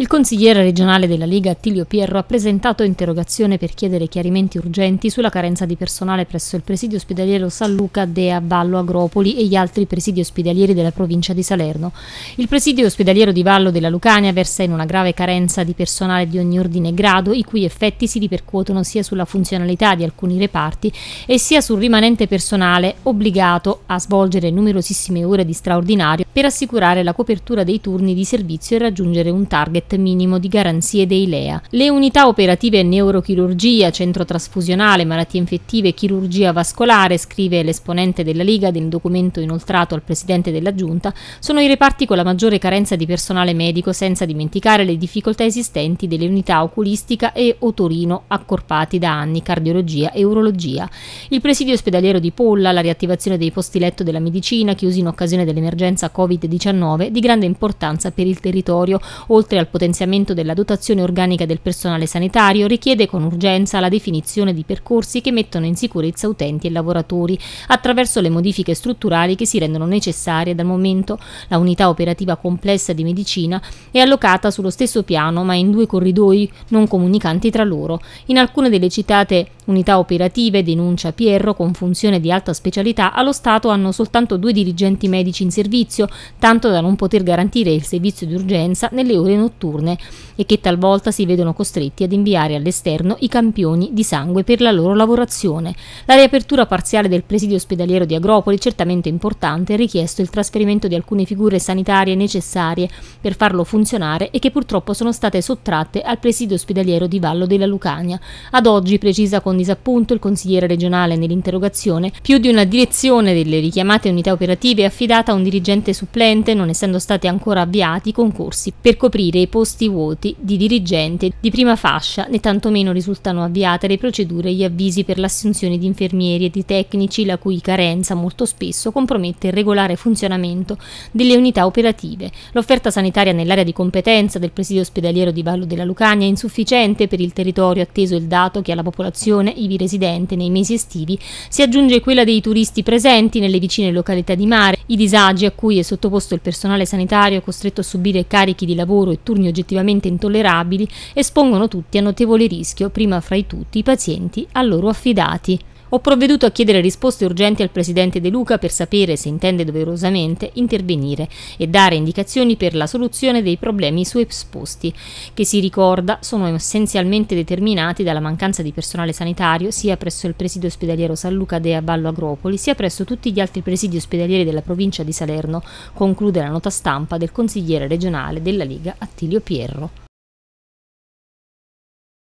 Il consigliere regionale della Lega Attilio Pierro ha presentato interrogazione per chiedere chiarimenti urgenti sulla carenza di personale presso il presidio ospedaliero San Luca Dea Vallo Agropoli e gli altri presidi ospedalieri della provincia di Salerno. Il presidio ospedaliero di Vallo della Lucania versa in una grave carenza di personale di ogni ordine e grado, i cui effetti si ripercuotono sia sulla funzionalità di alcuni reparti e sia sul rimanente personale obbligato a svolgere numerosissime ore di straordinario per assicurare la copertura dei turni di servizio e raggiungere un target set minimo di garanzie dei LEA. Le unità operative neurochirurgia, centro trasfusionale, malattie infettive, e chirurgia vascolare, scrive l'esponente della Liga nel documento inoltrato al presidente della giunta, sono i reparti con la maggiore carenza di personale medico, senza dimenticare le difficoltà esistenti delle unità oculistica e otorino accorpati da anni, cardiologia e urologia. Il presidio ospedaliero di Polla, la riattivazione dei posti letto della medicina chiusi in occasione dell'emergenza Covid-19 di grande importanza per il territorio, oltre al potenziale potenziamento della dotazione organica del personale sanitario richiede con urgenza la definizione di percorsi che mettono in sicurezza utenti e lavoratori attraverso le modifiche strutturali che si rendono necessarie dal momento la unità operativa complessa di medicina è allocata sullo stesso piano ma in due corridoi non comunicanti tra loro. In alcune delle citate unità operative, denuncia Pierro, con funzione di alta specialità, allo Stato hanno soltanto due dirigenti medici in servizio, tanto da non poter garantire il servizio di urgenza nelle ore notturne notturne e che talvolta si vedono costretti ad inviare all'esterno i campioni di sangue per la loro lavorazione. La riapertura parziale del presidio ospedaliero di Agropoli, certamente importante, ha richiesto il trasferimento di alcune figure sanitarie necessarie per farlo funzionare e che purtroppo sono state sottratte al presidio ospedaliero di Vallo della Lucania. Ad oggi, precisa con disappunto il consigliere regionale nell'interrogazione, più di una direzione delle richiamate unità operative è affidata a un dirigente supplente, non essendo stati ancora avviati i concorsi per coprire i dei posti vuoti di dirigente di prima fascia, né tantomeno risultano avviate le procedure e gli avvisi per l'assunzione di infermieri e di tecnici, la cui carenza molto spesso compromette il regolare funzionamento delle unità operative. L'offerta sanitaria nell'area di competenza del presidio ospedaliero di Vallo della Lucania è insufficiente per il territorio, atteso il dato che alla popolazione ivi residente nei mesi estivi si aggiunge quella dei turisti presenti nelle vicine località di mare, i disagi a cui è sottoposto il personale sanitario costretto a subire carichi di lavoro e turni notturni oggettivamente intollerabili espongono tutti a notevole rischio, prima fra tutti i pazienti a loro affidati. Ho provveduto a chiedere risposte urgenti al presidente De Luca per sapere se intende doverosamente intervenire e dare indicazioni per la soluzione dei problemi suesposti, che si ricorda sono essenzialmente determinati dalla mancanza di personale sanitario sia presso il presidio ospedaliero San Luca de Aballo Agropoli sia presso tutti gli altri presidi ospedalieri della provincia di Salerno, conclude la nota stampa del consigliere regionale della Lega Attilio Pierro.